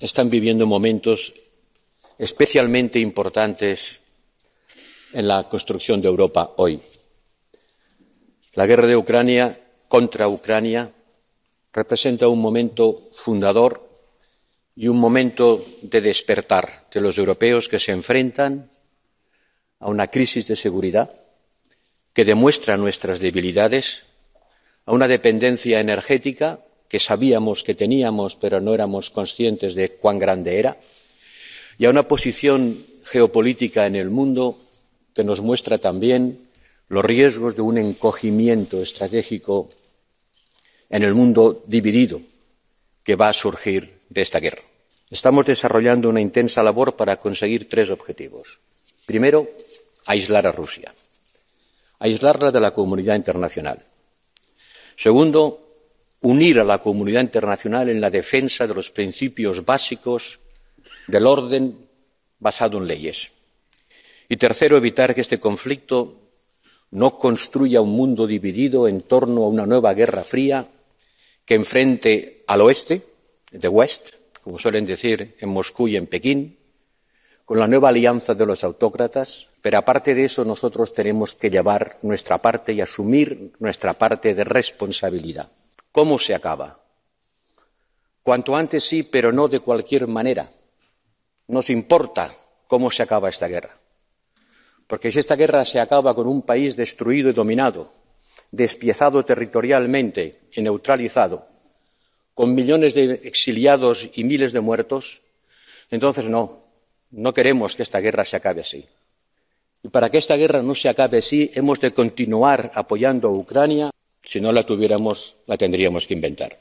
están viviendo momentos especialmente importantes en la construcción de Europa hoy. La guerra de Ucrania contra Ucrania representa un momento fundador y un momento de despertar de los europeos que se enfrentan a una crisis de seguridad que demuestra nuestras debilidades, a una dependencia energética que sabíamos que teníamos, pero no éramos conscientes de cuán grande era, y a una posición geopolítica en el mundo que nos muestra también los riesgos de un encogimiento estratégico en el mundo dividido que va a surgir de esta guerra. Estamos desarrollando una intensa labor para conseguir tres objetivos. Primero, aislar a Rusia, aislarla de la comunidad internacional. Segundo, unir a la comunidad internacional en la defensa de los principios básicos del orden basado en leyes. Y tercero, evitar que este conflicto no construya un mundo dividido en torno a una nueva guerra fría que enfrente al oeste, the West, como suelen decir en Moscú y en Pekín, con la nueva alianza de los autócratas, pero aparte de eso nosotros tenemos que llevar nuestra parte y asumir nuestra parte de responsabilidad. ¿Cómo se acaba? Cuanto antes sí, pero no de cualquier manera. Nos importa cómo se acaba esta guerra. Porque si esta guerra se acaba con un país destruido y dominado, despiezado territorialmente y neutralizado, con millones de exiliados y miles de muertos, entonces no, no queremos que esta guerra se acabe así. Y para que esta guerra no se acabe así, hemos de continuar apoyando a Ucrania si no la tuviéramos, la tendríamos que inventar.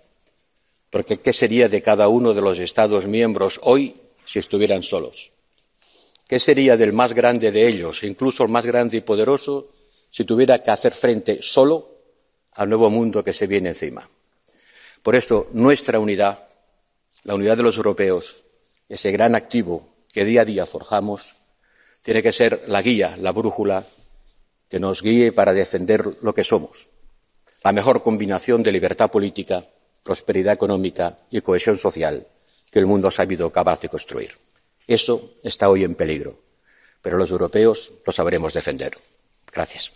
Porque ¿qué sería de cada uno de los Estados miembros hoy si estuvieran solos? ¿Qué sería del más grande de ellos, incluso el más grande y poderoso, si tuviera que hacer frente solo al nuevo mundo que se viene encima? Por eso, nuestra unidad, la unidad de los europeos, ese gran activo que día a día forjamos, tiene que ser la guía, la brújula que nos guíe para defender lo que somos la mejor combinación de libertad política, prosperidad económica y cohesión social que el mundo ha sabido capaz de construir. Eso está hoy en peligro, pero los europeos lo sabremos defender. Gracias.